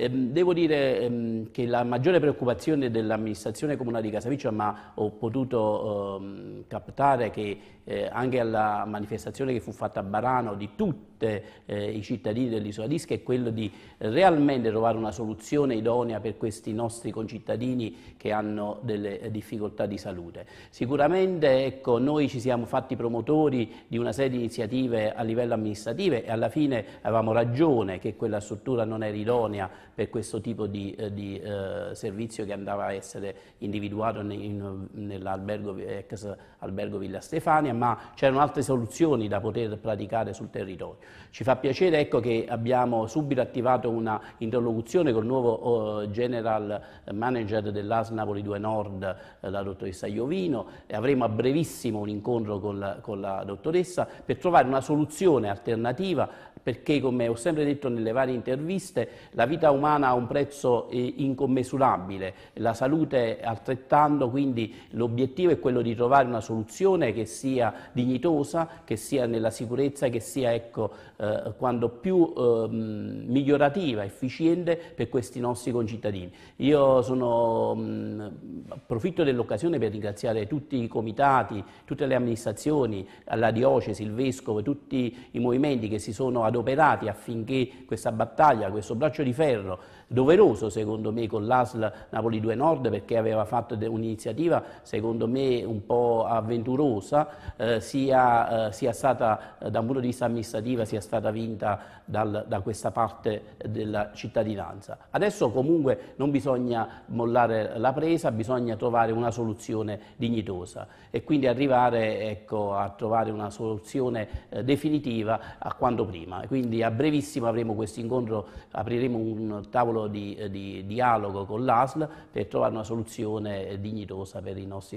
Ehm, devo dire ehm, che la maggiore preoccupazione dell'amministrazione comunale di Casaviccio, ma ho potuto ehm, captare che eh, anche alla manifestazione che fu fatta a Barano di tutti eh, i cittadini dell'isola d'Isca, è quello di realmente trovare una soluzione idonea per questi nostri concittadini che hanno delle eh, difficoltà di salute. Sicuramente ecco, noi ci siamo fatti promotori di una serie di iniziative a livello amministrativo e alla fine avevamo ragione che quella struttura non era idonea per questo tipo di, eh, di eh, servizio che andava a essere individuato in, nell'albergo ex albergo Villa Stefania, ma c'erano altre soluzioni da poter praticare sul territorio. Ci fa piacere ecco, che abbiamo subito attivato una interlocuzione col nuovo oh, general manager dell'AS Napoli 2 Nord, eh, la dottoressa Iovino, e avremo a brevissimo un incontro con la, con la dottoressa per trovare una soluzione alternativa perché, come ho sempre detto nelle varie interviste, la vita umana ha un prezzo eh, incommensurabile, la salute altrettanto, quindi l'obiettivo è quello di trovare una soluzione che sia dignitosa, che sia nella sicurezza, che sia ecco, eh, quanto più eh, migliorativa, efficiente per questi nostri concittadini. Io sono mh, mm, Approfitto dell'occasione per ringraziare tutti i comitati, tutte le amministrazioni, la diocesi, il vescovo, tutti i movimenti che si sono adoperati affinché questa battaglia, questo braccio di ferro, doveroso secondo me con l'ASL Napoli 2 Nord perché aveva fatto un'iniziativa secondo me un po' avventurosa, eh, sia, eh, sia, stata eh, da un punto di vista amministrativo sia stata vinta dal, da questa parte della cittadinanza. Adesso comunque non bisogna mollare la presa, bisogna bisogna trovare una soluzione dignitosa e quindi arrivare ecco, a trovare una soluzione eh, definitiva a quanto prima. Quindi a brevissimo avremo questo incontro, apriremo un tavolo di, eh, di dialogo con l'ASL per trovare una soluzione eh, dignitosa per i nostri